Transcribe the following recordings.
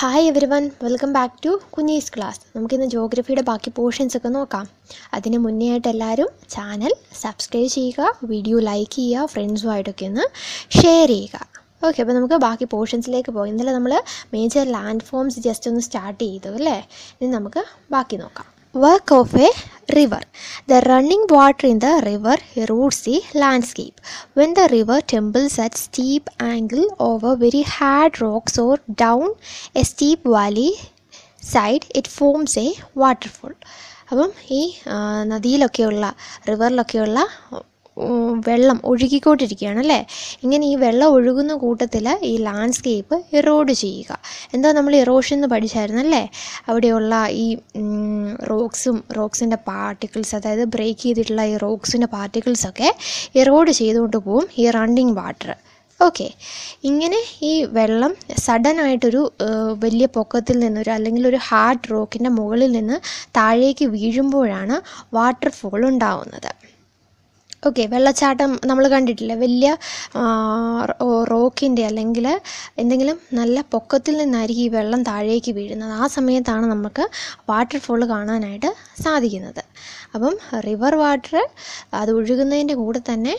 Hi everyone welcome back to Kunjees class നമുക്കിന്ന് ജോഗ്രഫിയുടെ ബാക്കി പോർഷൻസ് ഒക്കെ നോക്കാം അതിന് മുന്നേ ആയിട്ട് എല്ലാവരും ചാനൽ സബ്സ്ക്രൈബ് ചെയ്യുക വീഡിയോ ലൈക്ക് ചെയ്യുക ഫ്രണ്ട്സുമായിട്ടൊക്കെ ഒന്ന് ഷെയർ ചെയ്യുക ഓക്കെ അപ്പോൾ നമുക്ക് ബാക്കി പോർഷൻസിലേക്ക് പോയി ഇന്നലെ നമ്മൾ മേജർ ലാൻഡ് ഫോംസ് ജസ്റ്റ് ഒന്ന് സ്റ്റാർട്ട് ചെയ്തു അല്ലേ ഇനി നമുക്ക് ബാക്കി നോക്കാം work of a river. The running water in the river erodes the landscape. When the river tumbles at steep angle over very hard rocks or down a steep valley side it forms a waterfall അപ്പം ഈ നദിയിലൊക്കെയുള്ള റിവറിലൊക്കെയുള്ള വെള്ളം ഒഴുകിക്കൊണ്ടിരിക്കുകയാണ് അല്ലേ ഇങ്ങനെ ഈ വെള്ളം ഒഴുകുന്ന കൂട്ടത്തിൽ ഈ ലാൻഡ്സ്കേപ്പ് ഇറോഡ് ചെയ്യുക എന്താ നമ്മൾ ഇറോഷൻ എന്ന് അല്ലേ അവിടെയുള്ള ഈ റോക്സും റോക്സിൻ്റെ പാർട്ടിക്കിൾസ് അതായത് ബ്രേക്ക് ചെയ്തിട്ടുള്ള ഈ റോക്സിൻ്റെ പാർട്ടിക്കിൾസൊക്കെ ഇറോഡ് ചെയ്തുകൊണ്ട് പോവും ഈ റണ്ണിങ് വാട്ടർ ഓക്കെ ഇങ്ങനെ ഈ വെള്ളം സഡനായിട്ടൊരു വലിയ പൊക്കത്തിൽ നിന്നൊരു അല്ലെങ്കിൽ ഒരു ഹാർഡ് റോക്കിൻ്റെ മുകളിൽ നിന്ന് താഴേക്ക് വീഴുമ്പോഴാണ് വാട്ടർഫോൾ ഉണ്ടാവുന്നത് ഓക്കെ വെള്ളച്ചാട്ടം നമ്മൾ കണ്ടിട്ടില്ല വലിയ റോക്കിൻ്റെ അല്ലെങ്കിൽ എന്തെങ്കിലും നല്ല പൊക്കത്തിൽ നിന്നായിരിക്കും ഈ വെള്ളം താഴേക്ക് വീഴുന്നത് ആ സമയത്താണ് നമുക്ക് വാട്ടർഫോൾ കാണാനായിട്ട് സാധിക്കുന്നത് അപ്പം റിവർ വാട്ടർ അത് ഒഴുകുന്നതിൻ്റെ കൂടെ തന്നെ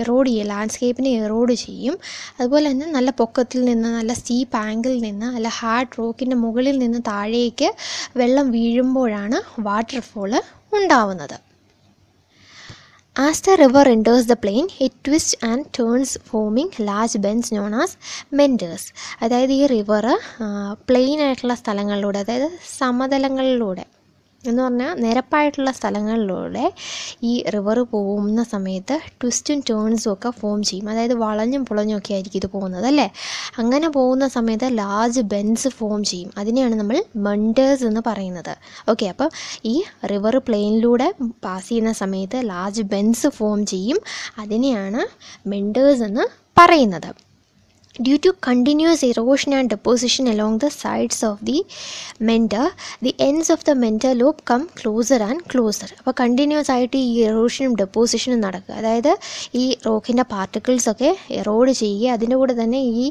എറോഡ് ചെയ്യും ലാൻഡ്സ്കേപ്പിനെ എറോഡ് ചെയ്യും അതുപോലെ തന്നെ നല്ല പൊക്കത്തിൽ നിന്ന് നല്ല സ്റ്റീപ്പ് ആംഗിളിൽ നിന്ന് അല്ല ഹാർഡ് റോക്കിൻ്റെ മുകളിൽ നിന്ന് താഴേക്ക് വെള്ളം വീഴുമ്പോഴാണ് വാട്ടർഫോള് ഉണ്ടാവുന്നത് as the river enters the plain it twists and turns forming large bends known as meanders അതായത് ഈ റിവർ പ്ലെയിൻ ആയിട്ടുള്ള സ്ഥലങ്ങളിലൂടെ അതായത് സമതലങ്ങളിലൂടെ എന്ന് പറഞ്ഞാൽ നിരപ്പായിട്ടുള്ള സ്ഥലങ്ങളിലൂടെ ഈ റിവർ പോകുന്ന സമയത്ത് ട്വിസ്റ്റും ടേൺസും ഒക്കെ ഫോം ചെയ്യും അതായത് വളഞ്ഞും പുളഞ്ഞും ഒക്കെ ആയിരിക്കും ഇത് പോകുന്നത് അല്ലേ അങ്ങനെ പോകുന്ന സമയത്ത് ലാർജ് ബെൻസ് ഫോം ചെയ്യും അതിനെയാണ് നമ്മൾ മണ്ടേഴ്സ് എന്ന് പറയുന്നത് ഓക്കെ അപ്പോൾ ഈ റിവർ പ്ലെയിനിലൂടെ പാസ് ചെയ്യുന്ന സമയത്ത് ലാർജ് ബെൻസ് ഫോം ചെയ്യും അതിനെയാണ് മെൻഡേഴ്സ് എന്ന് പറയുന്നത് Due to continuous erosion and deposition along the sides of the meander the ends of the meander loop come closer and closer അപ്പോൾ കണ്ടിന്യൂസ് ആയിട്ട് ഈ എറോഷനും ഡെപ്പോസിഷനും നടക്കുക അതായത് ഈ റോക്കിൻ്റെ പാർട്ടിക്കിൾസൊക്കെ എറോഡ് ചെയ്യുക അതിൻ്റെ കൂടെ തന്നെ ഈ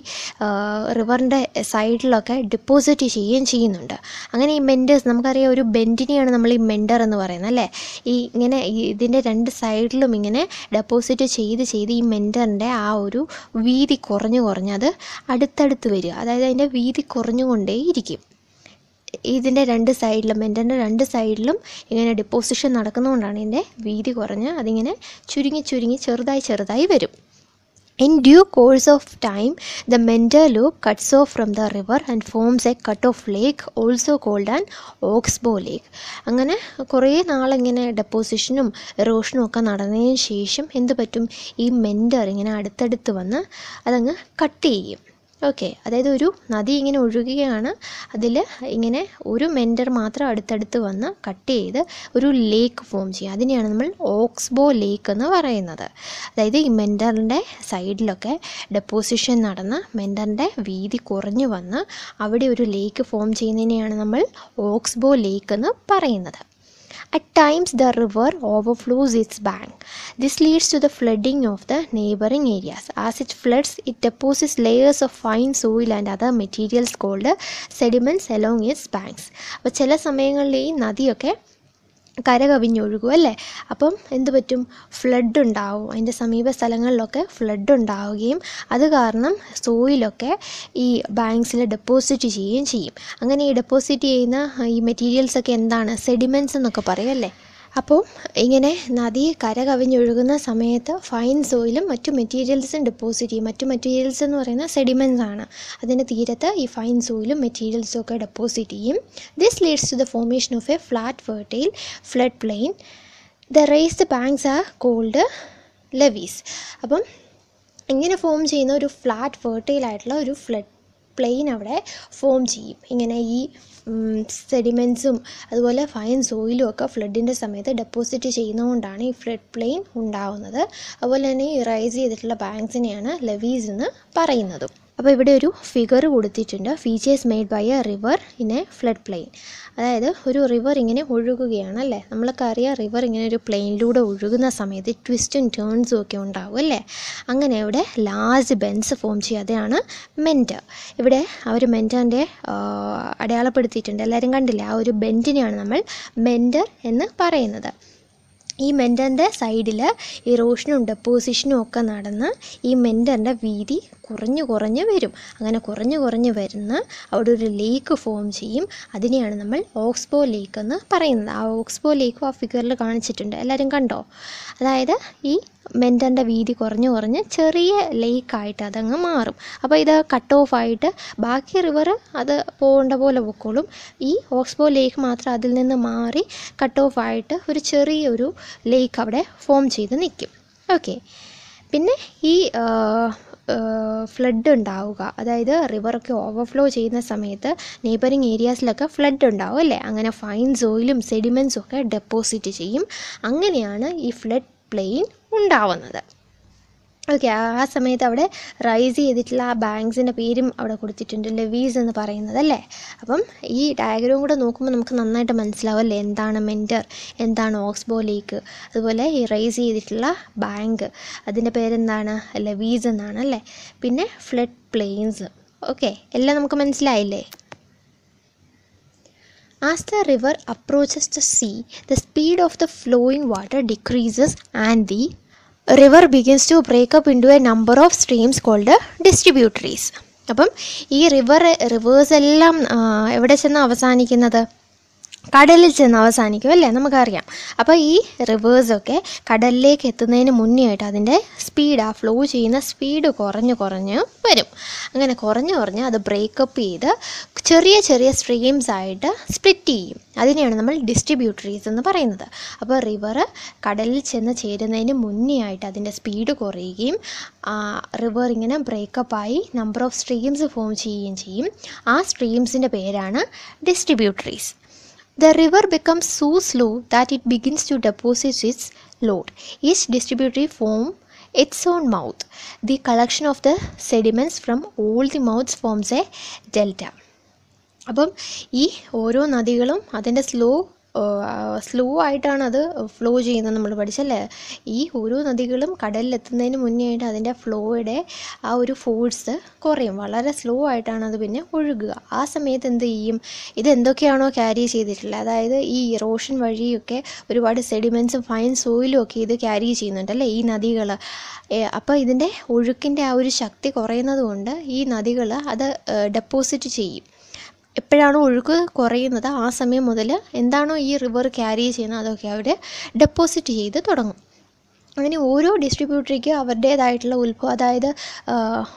റിവറിൻ്റെ സൈഡിലൊക്കെ ഡെപ്പോസിറ്റ് ചെയ്യുകയും ചെയ്യുന്നുണ്ട് അങ്ങനെ ഈ മെൻറ്റേഴ്സ് നമുക്കറിയാം ഒരു ബെൻഡിനെയാണ് നമ്മൾ ഈ മെൻഡർ എന്ന് പറയുന്നത് അല്ലേ ഈ ഇങ്ങനെ ഇതിൻ്റെ രണ്ട് സൈഡിലും ഇങ്ങനെ ഡെപ്പോസിറ്റ് ചെയ്ത് ചെയ്ത് ഈ മെൻറ്ററിൻ്റെ ആ ഒരു വീതി കുറഞ്ഞു കുറഞ്ഞ് കഴിഞ്ഞാൽ അത് അടുത്തടുത്ത് വരിക അതായത് അതിൻ്റെ വീതി കുറഞ്ഞുകൊണ്ടേ ഇരിക്കും ഇതിൻ്റെ രണ്ട് സൈഡിലും എൻ്റെ രണ്ട് സൈഡിലും ഇങ്ങനെ ഡിപ്പോസിഷൻ നടക്കുന്നതുകൊണ്ടാണ് ഇതിൻ്റെ വീതി കുറഞ്ഞ് അതിങ്ങനെ ചുരുങ്ങി ചുരുങ്ങി ചെറുതായി ചെറുതായി വരും in due course of time the meander loop cuts off from the river and forms a cut off lake also called and oxbow lake അങ്ങനെ കുറേ നാളിങ്ങനെ ഡെപ്പോസിഷനും റോഷനും ഒക്കെ നടന്നതിന് ശേഷം എന്ത് പറ്റും ഈ മെൻഡർ ഇങ്ങനെ അടുത്തടുത്ത് വന്ന് അതങ്ങ് കട്ട് ചെയ്യും ഓക്കെ അതായത് ഒരു നദി ഇങ്ങനെ ഒഴുകുകയാണ് അതിൽ ഇങ്ങനെ ഒരു മെൻറ്റർ മാത്രം അടുത്തടുത്ത് വന്ന് കട്ട് ചെയ്ത് ഒരു ലേക്ക് ഫോം ചെയ്യുക അതിനെയാണ് നമ്മൾ ഓക്സ്ബോ ലേക്ക് എന്ന് പറയുന്നത് അതായത് ഈ മെൻറ്ററിൻ്റെ സൈഡിലൊക്കെ ഡെപ്പോസിഷൻ നടന്ന് മെൻറ്ററിൻ്റെ വീതി കുറഞ്ഞു വന്ന് അവിടെ ഒരു ലേക്ക് ഫോം ചെയ്യുന്നതിനെയാണ് നമ്മൾ ഓക്സ്ബോ ലേക്ക് എന്ന് പറയുന്നത് At times, the river overflows its bank. This leads to the flooding of the neighboring areas. As it floods, it deposits layers of fine soil and other materials called sediments along its banks. അപ്പോൾ ചില സമയങ്ങളിൽ ഈ നദിയൊക്കെ കര കവിഞ്ഞൊഴുകും അല്ലേ അപ്പം എന്ത് പറ്റും flood ഉണ്ടാവും അതിൻ്റെ സമീപ സ്ഥലങ്ങളിലൊക്കെ ഫ്ലഡ് ഉണ്ടാവുകയും അത് കാരണം സോയിലൊക്കെ ഈ ബാങ്ക്സിൽ ഡെപ്പോസിറ്റ് ചെയ്യുകയും ചെയ്യും അങ്ങനെ ഈ ഡെപ്പോസിറ്റ് ചെയ്യുന്ന ഈ മെറ്റീരിയൽസൊക്കെ എന്താണ് സെഡിമെൻസ് എന്നൊക്കെ പറയും അല്ലേ അപ്പോൾ ഇങ്ങനെ നദി കര കവിഞ്ഞൊഴുകുന്ന സമയത്ത് ഫൈൻ സോയിലും മറ്റു മെറ്റീരിയൽസും ഡെപ്പോസിറ്റ് ചെയ്യും മറ്റു മെറ്റീരിയൽസ് എന്ന് പറയുന്ന സെഡിമെൻസ് ആണ് അതിൻ്റെ തീരത്ത് ഈ ഫൈൻ സോയിലും മെറ്റീരിയൽസും ഒക്കെ ഡെപ്പോസിറ്റ് ചെയ്യും this leads to the formation of a flat fertile flood plain the raised banks are called levees അപ്പം ഇങ്ങനെ ഫോം ചെയ്യുന്ന ഒരു ഫ്ലാറ്റ് ഫെർട്ടൈൽ ആയിട്ടുള്ള ഒരു ഫ്ലഡ് പ്ലെയിൻ അവിടെ ഫോം ചെയ്യും ഇങ്ങനെ ഈ സെഡിമെൻസും അതുപോലെ ഫൈൻ സോയിലും ഒക്കെ ഫ്ലഡിൻ്റെ സമയത്ത് ഡെപ്പോസിറ്റ് ചെയ്യുന്നതുകൊണ്ടാണ് ഈ ഫ്ലഡ് പ്ലെയിൻ ഉണ്ടാവുന്നത് അതുപോലെ തന്നെ റൈസ് ചെയ്തിട്ടുള്ള ബാങ്ക്സിനെയാണ് ലെവീസ് എന്ന് പറയുന്നതും അപ്പോൾ ഇവിടെ ഒരു ഫിഗർ കൊടുത്തിട്ടുണ്ട് features made by a river in a flood plain അതായത് ഒരു റിവർ ഇങ്ങനെ ഒഴുകുകയാണ് അല്ലേ നമ്മളൊക്കെ അറിയാം റിവർ ഇങ്ങനെ ഒരു പ്ലെയിനിലൂടെ ഒഴുകുന്ന സമയത്ത് ട്വിസ്റ്റും ടേൺസും ഒക്കെ ഉണ്ടാവും അല്ലേ അങ്ങനെ ഇവിടെ ലാർജ് ബെൻസ് ഫോം ചെയ്യാതെയാണ് മെൻറ്റ് ഇവിടെ അവർ മെൻറ്ററിൻ്റെ അടയാളപ്പെടുത്തിയിട്ടുണ്ട് എല്ലാവരും കണ്ടില്ലേ ആ ഒരു ബെൻറ്റിനെയാണ് നമ്മൾ മെൻറ്റർ എന്ന് പറയുന്നത് ഈ മെൻറ്ററിൻ്റെ സൈഡിൽ ഈ റോഷനും ഡെപ്പോസിഷനും ഒക്കെ നടന്ന് ഈ മെൻറ്ററിൻ്റെ വീതി കുറഞ്ഞു കുറഞ്ഞു വരും അങ്ങനെ കുറഞ്ഞു കുറഞ്ഞു വരുന്ന അവിടെ ഒരു ലേക്ക് ഫോം ചെയ്യും അതിനെയാണ് നമ്മൾ ഓക്സ്ബോ ലേക്ക് എന്ന് പറയുന്നത് ആ ഓക്സ്ബോ ലേക്കും ആ ഫിഗറിൽ കാണിച്ചിട്ടുണ്ട് എല്ലാവരും കണ്ടോ അതായത് ഈ മെൻറ്റൻ്റെ വീതി കുറഞ്ഞു കുറഞ്ഞ് ചെറിയ ലേക്കായിട്ട് അതങ്ങ് മാറും അപ്പോൾ ഇത് കട്ട് ഓഫ് ആയിട്ട് ബാക്കി റിവർ അത് പോകേണ്ട പോലെ പൊക്കോളും ഈ ഓക്സ്ബോ ലേക്ക് മാത്രം അതിൽ നിന്ന് മാറി കട്ട് ഓഫ് ആയിട്ട് ഒരു ചെറിയൊരു ലേക്ക് അവിടെ ഫോം ചെയ്ത് നിൽക്കും ഓക്കെ പിന്നെ ഈ ഫ്ലഡ് ഉണ്ടാവുക അതായത് റിവറൊക്കെ ഓവർഫ്ലോ ചെയ്യുന്ന സമയത്ത് നെയ്ബറിങ് ഏരിയാസിലൊക്കെ ഫ്ലഡ് ഉണ്ടാവും അല്ലേ അങ്ങനെ ഫൈൻസ് ഓയിലും സെഡിമെൻസും ഒക്കെ ഡെപ്പോസിറ്റ് ചെയ്യും അങ്ങനെയാണ് ഈ ഫ്ലഡ് പ്ലെയിൻ ഉണ്ടാവുന്നത് ഓക്കെ ആ സമയത്ത് അവിടെ റൈസ് ചെയ്തിട്ടുള്ള ആ ബാങ്ക്സിൻ്റെ പേരും അവിടെ കൊടുത്തിട്ടുണ്ട് ലെവീസ് എന്ന് പറയുന്നത് അല്ലേ അപ്പം ഈ ഡയഗ്രം കൂടെ നോക്കുമ്പോൾ നമുക്ക് നന്നായിട്ട് മനസ്സിലാവും അല്ലേ എന്താണ് മെൻറ്റർ എന്താണ് ഓക്സ്ബോ ലേക്ക് അതുപോലെ ഈ റൈസ് ചെയ്തിട്ടുള്ള ബാങ്ക് അതിൻ്റെ പേരെന്താണ് ലെവീസ് എന്നാണ് അല്ലേ പിന്നെ ഫ്ലഡ് പ്ലെയിൻസ് ഓക്കെ എല്ലാം നമുക്ക് മനസ്സിലായില്ലേ As the river approaches the sea, the speed of the flowing water decreases and the river begins to break up into a number of streams called distributaries അപ്പം ഈ river reverse എല്ലാം എവിടെ ചെന്ന് അവസാനിക്കുന്നത് കടലിൽ ചെന്ന് അവസാനിക്കും അല്ലേ നമുക്കറിയാം അപ്പോൾ ഈ റിവേഴ്സൊക്കെ കടലിലേക്ക് എത്തുന്നതിന് മുന്നേ ആയിട്ട് അതിൻ്റെ സ്പീഡ് ആ ഫ്ലോ ചെയ്യുന്ന സ്പീഡ് കുറഞ്ഞ് കുറഞ്ഞ് വരും അങ്ങനെ കുറഞ്ഞ് കുറഞ്ഞ് അത് ബ്രേക്കപ്പ് ചെയ്ത് ചെറിയ ചെറിയ സ്ട്രീംസ് ആയിട്ട് സ്പ്ലിറ്റ് ചെയ്യും അതിനെയാണ് നമ്മൾ ഡിസ്ട്രിബ്യൂട്ടറീസ് എന്ന് പറയുന്നത് അപ്പോൾ റിവർ കടലിൽ ചെന്ന് ചേരുന്നതിന് മുന്നേ ആയിട്ട് അതിൻ്റെ സ്പീഡ് കുറയുകയും ആ റിവർ ഇങ്ങനെ ബ്രേക്കപ്പായി നമ്പർ ഓഫ് സ്ട്രീംസ് ഫോം ചെയ്യുകയും ചെയ്യും ആ സ്ട്രീംസിൻ്റെ പേരാണ് distributaries The river becomes so slow that it begins to deposit its load. Each distributary forms its own mouth. The collection of the sediments from all the mouths forms a delta. അപ്പം ഈ ഓരോ നദികളും അതിൻ്റെ slow slow ആയിട്ടാണ് അത് flow ചെയ്യുന്നത് നമ്മൾ പഠിച്ചല്ലേ ഈ ഓരോ നദികളും കടലിലെത്തുന്നതിന് മുന്നേ ആയിട്ട് അതിൻ്റെ ഫ്ലോയുടെ ആ ഒരു ഫോഴ്സ് കുറയും വളരെ സ്ലോ ആയിട്ടാണ് അത് പിന്നെ ഒഴുകുക ആ സമയത്ത് എന്ത് ചെയ്യും ഇത് എന്തൊക്കെയാണോ ക്യാരി ചെയ്തിട്ടുള്ളത് അതായത് ഈ റോഷൻ വഴിയൊക്കെ ഒരുപാട് സെഡിമെൻസും ഫൈൻ സോയിലും ഒക്കെ ഇത് ക്യാരി ചെയ്യുന്നുണ്ട് അല്ലേ ഈ നദികൾ അപ്പോൾ ഇതിൻ്റെ ഒഴുക്കിൻ്റെ ആ ഒരു ശക്തി കുറയുന്നത് കൊണ്ട് ഈ നദികൾ അത് ഡെപ്പോസിറ്റ് ചെയ്യും എപ്പോഴാണോ ഒഴുക്ക് കുറയുന്നത് ആ സമയം മുതൽ എന്താണോ ഈ റിവർ ക്യാരി ചെയ്യുന്നത് അതൊക്കെ അവിടെ ഡെപ്പോസിറ്റ് ചെയ്ത് തുടങ്ങും അങ്ങനെ ഓരോ ഡിസ്ട്രിബ്യൂട്ടറിക്കും അവരുടേതായിട്ടുള്ള ഉത്ഭവം അതായത്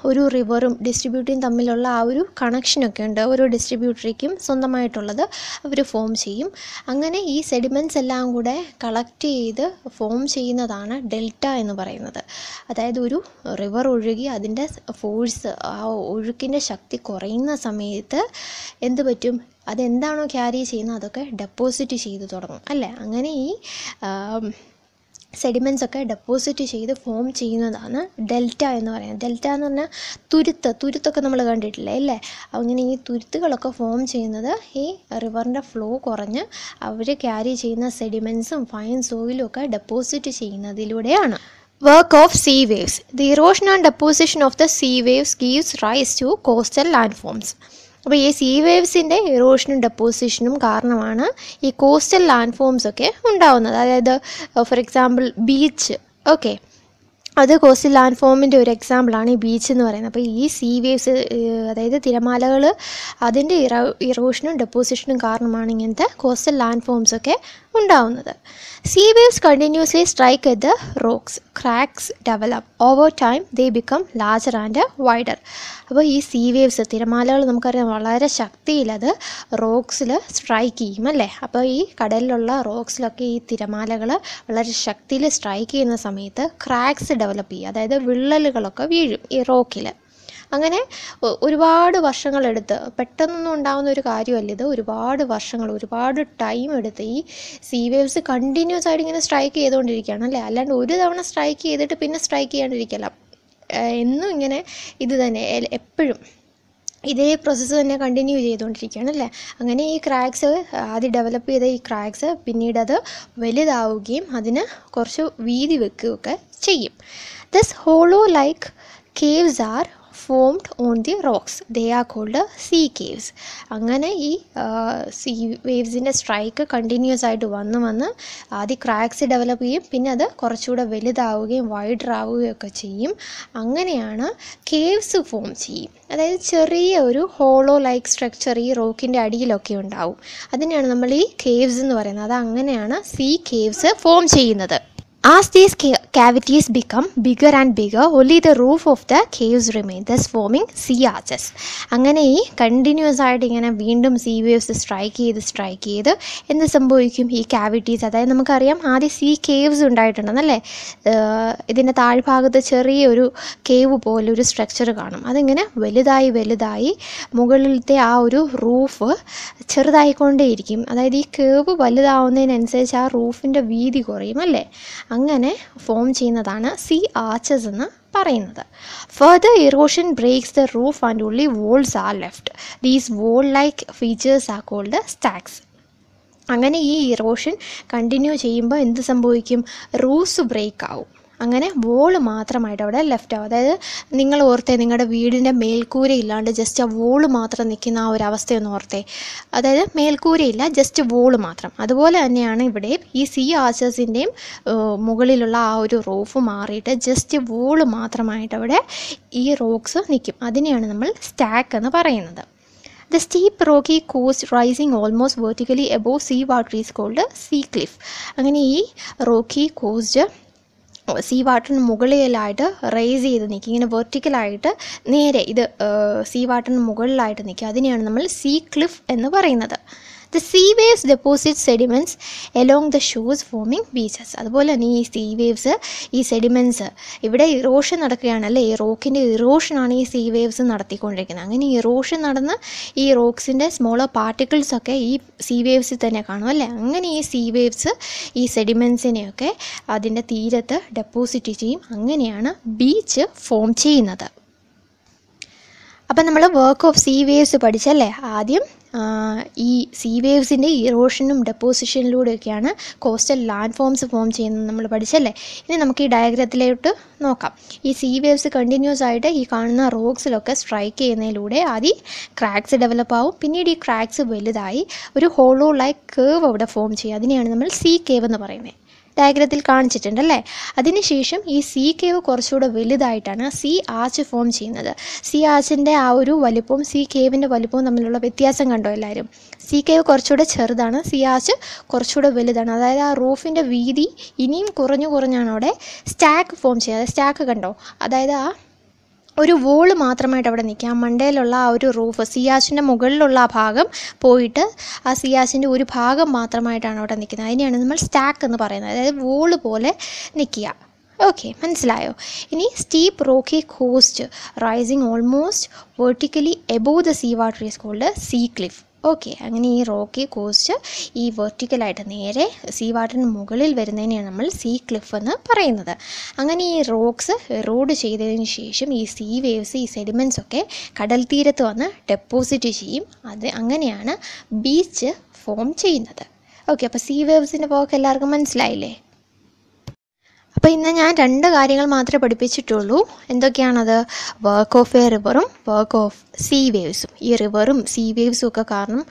ഒരു റിവറും ഡിസ്ട്രിബ്യൂട്ടറും തമ്മിലുള്ള ആ ഒരു കണക്ഷനൊക്കെ ഉണ്ട് ഓരോ ഡിസ്ട്രിബ്യൂട്ടറിക്കും സ്വന്തമായിട്ടുള്ളത് അവർ ഫോം ചെയ്യും അങ്ങനെ ഈ സെഡിമെൻറ്റ്സ് എല്ലാം കൂടെ കളക്ട് ചെയ്ത് ഫോം ചെയ്യുന്നതാണ് ഡെൽറ്റ എന്ന് പറയുന്നത് അതായത് ഒരു റിവർ ഒഴുകി അതിൻ്റെ ഫോഴ്സ് ആ ഒഴുക്കിൻ്റെ ശക്തി കുറയുന്ന സമയത്ത് എന്ത് പറ്റും അതെന്താണോ ക്യാരി ചെയ്യുന്നത് അതൊക്കെ ഡെപ്പോസിറ്റ് ചെയ്തു തുടങ്ങും അല്ലേ അങ്ങനെ ഈ സെഡിമെൻസ് ഒക്കെ ഡെപ്പോസിറ്റ് ചെയ്ത് ഫോം ചെയ്യുന്നതാണ് ഡെൽറ്റ എന്ന് പറയുന്നത് ഡെൽറ്റ എന്ന് പറഞ്ഞാൽ തുരുത്ത് തുരുത്തൊക്കെ നമ്മൾ കണ്ടിട്ടില്ലേ അല്ലേ അങ്ങനെ ഈ തുരുത്തുകളൊക്കെ ഫോം ചെയ്യുന്നത് ഈ റിവറിൻ്റെ ഫ്ലോ കുറഞ്ഞ് അവർ ക്യാരി ചെയ്യുന്ന സെഡിമെൻസും ഫൈൻ സോയിലും ഒക്കെ ഡെപ്പോസിറ്റ് ചെയ്യുന്നതിലൂടെയാണ് work of sea waves the erosion and deposition of the sea waves gives rise to coastal landforms അപ്പോൾ ഈ സീ വേവ്സിൻ്റെ ഇറോഷനും ഡെപ്പോസിഷനും കാരണമാണ് ഈ കോസ്റ്റൽ ലാൻഡ് ഫോംസ് ഒക്കെ ഉണ്ടാവുന്നത് അതായത് ഫോർ എക്സാമ്പിൾ ബീച്ച് ഓക്കെ അത് കോസ്റ്റൽ ലാൻഡ് ഫോമിൻ്റെ ഒരു എക്സാമ്പിളാണ് ഈ ബീച്ച് എന്ന് പറയുന്നത് അപ്പോൾ ഈ സീ വേവ്സ് uh, അതായത് തിരമാലകൾ അതിൻ്റെ ഇറോഷനും ഡെപ്പോസിഷനും കാരണമാണ് ഇങ്ങനത്തെ കോസ്റ്റൽ ലാൻഡ് ഫോംസ് ഒക്കെ ഉണ്ടാവുന്നത് sea waves continuously strike at the rocks cracks develop over time they become larger and wider അപ്പോൾ ഈ സീ വേവ്സ് തിരമാലകൾ നമുക്കറിയാം വളരെ ശക്തിയിലത് റോക്സിൽ സ്ട്രൈക്ക് ചെയ്യും അല്ലേ അപ്പോൾ ഈ കടലിലുള്ള റോക്സിലൊക്കെ ഈ തിരമാലകൾ വളരെ ശക്തിയിൽ സ്ട്രൈക്ക് ചെയ്യുന്ന സമയത്ത് ക്രാക്സ് ഡെവലപ്പ് ചെയ്യുക അതായത് വിള്ളലുകളൊക്കെ വീഴും ഈ റോക്കിൽ അങ്ങനെ ഒരുപാട് വർഷങ്ങളെടുത്ത് പെട്ടെന്നൊന്നും ഉണ്ടാകുന്ന ഒരു കാര്യമല്ല ഇത് ഒരുപാട് വർഷങ്ങൾ ഒരുപാട് ടൈം എടുത്ത് ഈ സീ വേവ്സ് കണ്ടിന്യൂസ് ആയിട്ട് ഇങ്ങനെ സ്ട്രൈക്ക് ചെയ്തുകൊണ്ടിരിക്കുകയാണ് അല്ലേ അല്ലാണ്ട് ഒരു തവണ സ്ട്രൈക്ക് ചെയ്തിട്ട് പിന്നെ സ്ട്രൈക്ക് ചെയ്യാണ്ടിരിക്കല്ല എന്നും ഇങ്ങനെ ഇത് തന്നെ എപ്പോഴും ഇതേ പ്രോസസ്സ് തന്നെ കണ്ടിന്യൂ ചെയ്തുകൊണ്ടിരിക്കുകയാണ് അല്ലേ അങ്ങനെ ഈ ക്രാക്സ് ആദ്യം ഡെവലപ്പ് ചെയ്ത ഈ ക്രാക്സ് പിന്നീട് അത് വലുതാവുകയും അതിന് കുറച്ച് വീതി വെക്കുകയൊക്കെ ചെയ്യും thus hollow like caves are formed on the rocks they are called sea caves അങ്ങനെ ഈ സീ വേവ്സിൻ്റെ സ്ട്രൈക്ക് കണ്ടിന്യൂസ് ആയിട്ട് വന്ന് വന്ന് ആദ്യം ക്രാക്സ് ഡെവലപ്പ് ചെയ്യും പിന്നെ അത് കുറച്ചുകൂടെ വലുതാവുകയും വൈഡർ ആവുകയും ഒക്കെ ചെയ്യും അങ്ങനെയാണ് കേവ്സ് ഫോം ചെയ്യും അതായത് ചെറിയ ഒരു ഹോളോ ലൈക്ക് സ്ട്രക്ചർ ഈ റോക്കിൻ്റെ അടിയിലൊക്കെ ഉണ്ടാവും അതിനെയാണ് നമ്മൾ ഈ കേവ്സ് എന്ന് പറയുന്നത് അത് അങ്ങനെയാണ് സീ കേവ്സ് ഫോം ചെയ്യുന്നത് As these cavities become bigger and bigger, only the roof of the caves remain, thus forming sea arches. അങ്ങനെ ഈ കണ്ടിന്യൂസ് ആയിട്ട് ഇങ്ങനെ വീണ്ടും സീ വേവ്സ് സ്ട്രൈക്ക് ചെയ്ത് സ്ട്രൈക്ക് ചെയ്ത് എന്ത് സംഭവിക്കും ഈ കാവിറ്റീസ് അതായത് നമുക്കറിയാം ആദ്യം സീ കേവ്സ് ഉണ്ടായിട്ടുണ്ടെന്നല്ലേ ഇതിൻ്റെ താഴ്ഭാഗത്ത് ചെറിയൊരു കേവ് പോലെ ഒരു സ്ട്രക്ചർ കാണും അതിങ്ങനെ വലുതായി വലുതായി മുകളിലത്തെ ആ ഒരു റൂഫ് ചെറുതായിക്കൊണ്ടേയിരിക്കും അതായത് ഈ കേവ് വലുതാവുന്നതിനനുസരിച്ച് ആ റൂഫിൻ്റെ വീതി കുറയും അല്ലേ അങ്ങനെ ഫോം ചെയ്യുന്നതാണ് സി ആർച്ചസ് എന്ന് പറയുന്നത് further erosion breaks the roof and only walls are left these wall like features are called stacks അങ്ങനെ ഈ ഇറോഷൻ കണ്ടിന്യൂ ചെയ്യുമ്പോൾ എന്ത് സംഭവിക്കും റൂസ് ബ്രേക്ക് ആവും അങ്ങനെ വോള് മാത്രമായിട്ട് അവിടെ ലെഫ്റ്റ് ആവും അതായത് നിങ്ങൾ ഓർത്തേ നിങ്ങളുടെ വീടിൻ്റെ മേൽക്കൂര ഇല്ലാണ്ട് ജസ്റ്റ് ആ വോള് മാത്രം നിൽക്കുന്ന ആ ഒരു അവസ്ഥയൊന്ന് ഓർത്തേ അതായത് മേൽക്കൂരയില്ല ജസ്റ്റ് വോള് മാത്രം അതുപോലെ തന്നെയാണ് ഇവിടെ ഈ സി ആശസിൻ്റെയും മുകളിലുള്ള ആ ഒരു റോഫ് മാറിയിട്ട് ജസ്റ്റ് വോള് മാത്രമായിട്ട് അവിടെ ഈ റോക്സ് നിൽക്കും അതിനെയാണ് നമ്മൾ സ്റ്റാക്ക് എന്ന് പറയുന്നത് The steep rocky coast rising almost vertically above sea water is called sea cliff അങ്ങനെ ഈ റോക്കി കോസ്റ്റ് സീ വാട്ടറിന് മുകളിലായിട്ട് റൈസ് ചെയ്ത് നിൽക്കുക ഇങ്ങനെ വെർട്ടിക്കലായിട്ട് നേരെ ഇത് സീ വാട്ടറിന് മുകളിലായിട്ട് നിൽക്കുക അതിനെയാണ് നമ്മൾ സീ ക്ലിഫ് എന്ന് പറയുന്നത് the sea waves deposit sediments along the ഷൂസ് ഫോമിങ് ബീച്ചസ് അതുപോലെ തന്നെ ഈ സീ വേവ്സ് ഈ സെഡിമെൻറ്റ്സ് ഇവിടെ ഇറോഷൻ നടക്കുകയാണ് അല്ലേ ഈ റോക്കിൻ്റെ ഇറോഷനാണ് ഈ സീ വേവ്സ് നടത്തിക്കൊണ്ടിരിക്കുന്നത് അങ്ങനെ ഇറോഷൻ നടന്ന് ഈ റോക്സിൻ്റെ സ്മോളർ പാർട്ടിക്കിൾസൊക്കെ ഈ സീ വേവ്സിൽ തന്നെ കാണും അല്ലേ അങ്ങനെ ഈ സീ വേവ്സ് ഈ സെഡിമെൻസിനെയൊക്കെ അതിൻ്റെ തീരത്ത് ഡെപ്പോസിറ്റ് ചെയ്യും അങ്ങനെയാണ് ബീച്ച് ഫോം ചെയ്യുന്നത് അപ്പം നമ്മൾ വർക്ക് ഓഫ് സീ വേവ്സ് പഠിച്ചല്ലേ ആദ്യം ഈ സീ വേവ്സിൻ്റെ ഇറോഷനും ഡെപ്പോസിഷനിലൂടെയൊക്കെയാണ് കോസ്റ്റൽ ലാൻഡ് ഫോംസ് ഫോം ചെയ്യുന്നത് നമ്മൾ പഠിച്ചല്ലേ ഇനി നമുക്ക് ഈ ഡയഗ്രത്തിലോട്ട് നോക്കാം ഈ സീ വേവ്സ് കണ്ടിന്യൂസ് ആയിട്ട് ഈ കാണുന്ന റോക്സിലൊക്കെ സ്ട്രൈക്ക് ചെയ്യുന്നതിലൂടെ ആദ്യം ക്രാക്സ് ഡെവലപ്പ് ആവും പിന്നീട് ഈ ക്രാക്സ് വലുതായി ഒരു ഹോളോ ലൈക്ക് കേവ് അവിടെ ഫോം ചെയ്യും അതിനെയാണ് നമ്മൾ സീ കേവ് എന്ന് പറയുന്നത് ഡയഗ്രത്തിൽ കാണിച്ചിട്ടുണ്ട് അല്ലേ അതിനുശേഷം ഈ സി കേവ് കുറച്ചുകൂടെ വലുതായിട്ടാണ് സി ആച്ച് ഫോം ചെയ്യുന്നത് സി ആച്ചിൻ്റെ ആ ഒരു വലിപ്പവും സി കേവിൻ്റെ വലിപ്പവും തമ്മിലുള്ള വ്യത്യാസം കണ്ടോ എല്ലാവരും സി കേവ് കുറച്ചുകൂടെ ചെറുതാണ് സി ആച്ച് കുറച്ചുകൂടെ വലുതാണ് അതായത് ആ റൂഫിൻ്റെ വീതി ഇനിയും കുറഞ്ഞു കുറഞ്ഞാണ് അവിടെ സ്റ്റാക്ക് ഫോം ചെയ്യുന്നത് സ്റ്റാക്ക് കണ്ടോ അതായത് ആ ഒരു വോള് മാത്രമായിട്ട് അവിടെ നിൽക്കുക ആ മണ്ടയിലുള്ള ആ ഒരു റൂഫ് സിയാസിൻ്റെ മുകളിലുള്ള ആ ഭാഗം പോയിട്ട് ആ സിയാസിൻ്റെ ഒരു ഭാഗം മാത്രമായിട്ടാണ് അവിടെ നിൽക്കുന്നത് അതിനെയാണ് നമ്മൾ സ്റ്റാക്ക് എന്ന് പറയുന്നത് അതായത് വോള് പോലെ നിൽക്കുക ഓക്കെ മനസ്സിലായോ ഇനി steep rocky coast rising almost vertically above the sea water is called sea cliff okay അങ്ങനെ ഈ റോക്കി കോസ്റ്റ് ഈ വെർട്ടിക്കലായിട്ട് നേരെ സീ വാട്ടറിന് മുകളിൽ വരുന്നതിനെയാണ് നമ്മൾ സീ ക്ലിഫ് എന്ന് പറയുന്നത് അങ്ങനെ ഈ റോക്സ് റോഡ് ചെയ്തതിന് ശേഷം ഈ സീ വേവ്സ് ഈ സെഡിമെൻസ് ഒക്കെ കടൽ തീരത്ത് വന്ന് ഡെപ്പോസിറ്റ് ചെയ്യും അത് അങ്ങനെയാണ് ബീച്ച് ഫോം ചെയ്യുന്നത് ഓക്കെ അപ്പോൾ സീ വേവ്സിൻ്റെ പോക്ക് എല്ലാവർക്കും മനസ്സിലായില്ലേ അപ്പോൾ ഇന്ന് ഞാൻ രണ്ട് കാര്യങ്ങൾ മാത്രമേ പഠിപ്പിച്ചിട്ടുള്ളൂ എന്തൊക്കെയാണത് വർക്ക് ഓഫ് എ റിവറും വർക്ക് ഓഫ് സീ വേവ്സും ഈ റിവറും സീ വേവ്സും ഒക്കെ കാരണം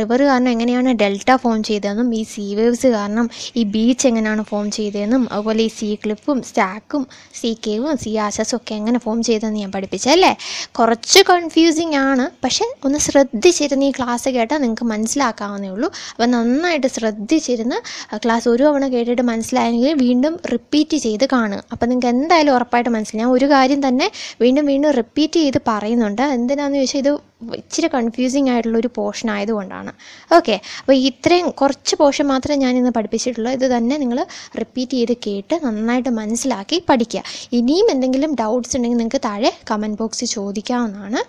റിവർ കാരണം എങ്ങനെയാണ് ഡെൽറ്റ ഫോം ചെയ്തതെന്നും ഈ സീ വേവ്സ് കാരണം ഈ ബീച്ച് എങ്ങനെയാണ് ഫോം ചെയ്തതെന്നും അതുപോലെ ഈ സീ ക്ലിഫും സ്റ്റാക്കും സീ കേവും സീ ആശസും ഒക്കെ എങ്ങനെ ഫോം ചെയ്തതെന്ന് ഞാൻ പഠിപ്പിച്ചത് അല്ലേ കുറച്ച് കൺഫ്യൂസിങ് ആണ് പക്ഷേ ഒന്ന് ശ്രദ്ധിച്ചിരുന്ന് ഈ ക്ലാസ് കേട്ടാൽ നിങ്ങൾക്ക് മനസ്സിലാക്കാവുന്നേ ഉള്ളൂ അപ്പോൾ നന്നായിട്ട് ശ്രദ്ധിച്ചിരുന്ന് ക്ലാസ് ഒരു തവണ കേട്ടിട്ട് മനസ്സിലായെങ്കിൽ വീണ്ടും റിപ്പീറ്റ് ചെയ്ത് കാണുക അപ്പം നിങ്ങൾക്ക് എന്തായാലും ഉറപ്പായിട്ട് മനസ്സിലായി ഞാൻ ഒരു കാര്യം തന്നെ വീണ്ടും വീണ്ടും റിപ്പീറ്റ് ചെയ്ത് പറയുന്നുണ്ട് എന്തിനാന്ന് ചോദിച്ചാൽ ഇത് ഇച്ചിരി കൺഫ്യൂസിങ് ആയിട്ടുള്ള ഒരു പോർഷൻ ആയതുകൊണ്ടാണ് ഓക്കെ അപ്പോൾ ഇത്രയും കുറച്ച് പോർഷൻ മാത്രമേ ഞാൻ ഇന്ന് പഠിപ്പിച്ചിട്ടുള്ളൂ ഇത് തന്നെ നിങ്ങൾ റിപ്പീറ്റ് ചെയ്ത് കേട്ട് നന്നായിട്ട് മനസ്സിലാക്കി പഠിക്കുക ഇനിയും എന്തെങ്കിലും ഡൗട്ട്സ് ഉണ്ടെങ്കിൽ നിങ്ങൾക്ക് താഴെ കമൻറ്റ് ബോക്സിൽ ചോദിക്കാവുന്നതാണ്